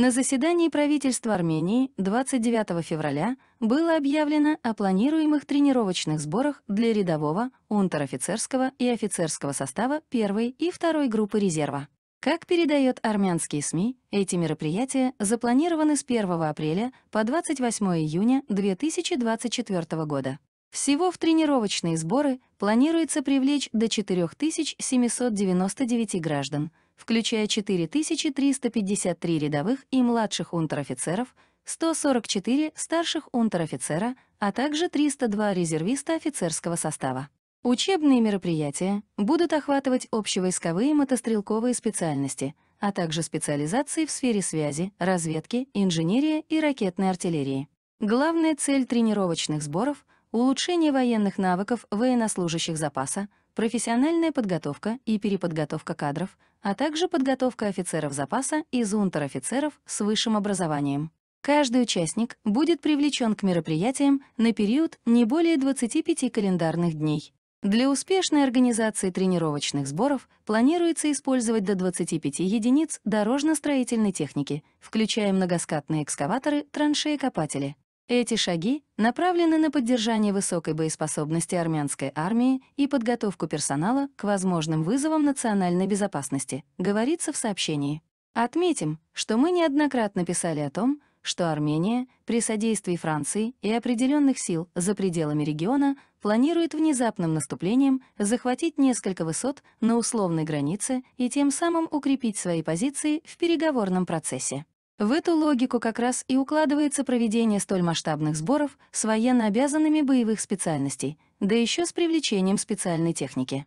На заседании правительства Армении 29 февраля было объявлено о планируемых тренировочных сборах для рядового, унтер-офицерского и офицерского состава первой и второй группы резерва. Как передает армянские СМИ, эти мероприятия запланированы с 1 апреля по 28 июня 2024 года. Всего в тренировочные сборы планируется привлечь до 4799 граждан, включая 4353 рядовых и младших унтер-офицеров, 144 старших унтер-офицера, а также 302 резервиста офицерского состава. Учебные мероприятия будут охватывать общевойсковые мотострелковые специальности, а также специализации в сфере связи, разведки, инженерии и ракетной артиллерии. Главная цель тренировочных сборов — улучшение военных навыков военнослужащих запаса, профессиональная подготовка и переподготовка кадров, а также подготовка офицеров запаса и унтер-офицеров с высшим образованием. Каждый участник будет привлечен к мероприятиям на период не более 25 календарных дней. Для успешной организации тренировочных сборов планируется использовать до 25 единиц дорожно-строительной техники, включая многоскатные экскаваторы, траншеи-копатели. Эти шаги направлены на поддержание высокой боеспособности армянской армии и подготовку персонала к возможным вызовам национальной безопасности, говорится в сообщении. Отметим, что мы неоднократно писали о том, что Армения при содействии Франции и определенных сил за пределами региона планирует внезапным наступлением захватить несколько высот на условной границе и тем самым укрепить свои позиции в переговорном процессе. В эту логику как раз и укладывается проведение столь масштабных сборов с военно обязанными боевых специальностей, да еще с привлечением специальной техники.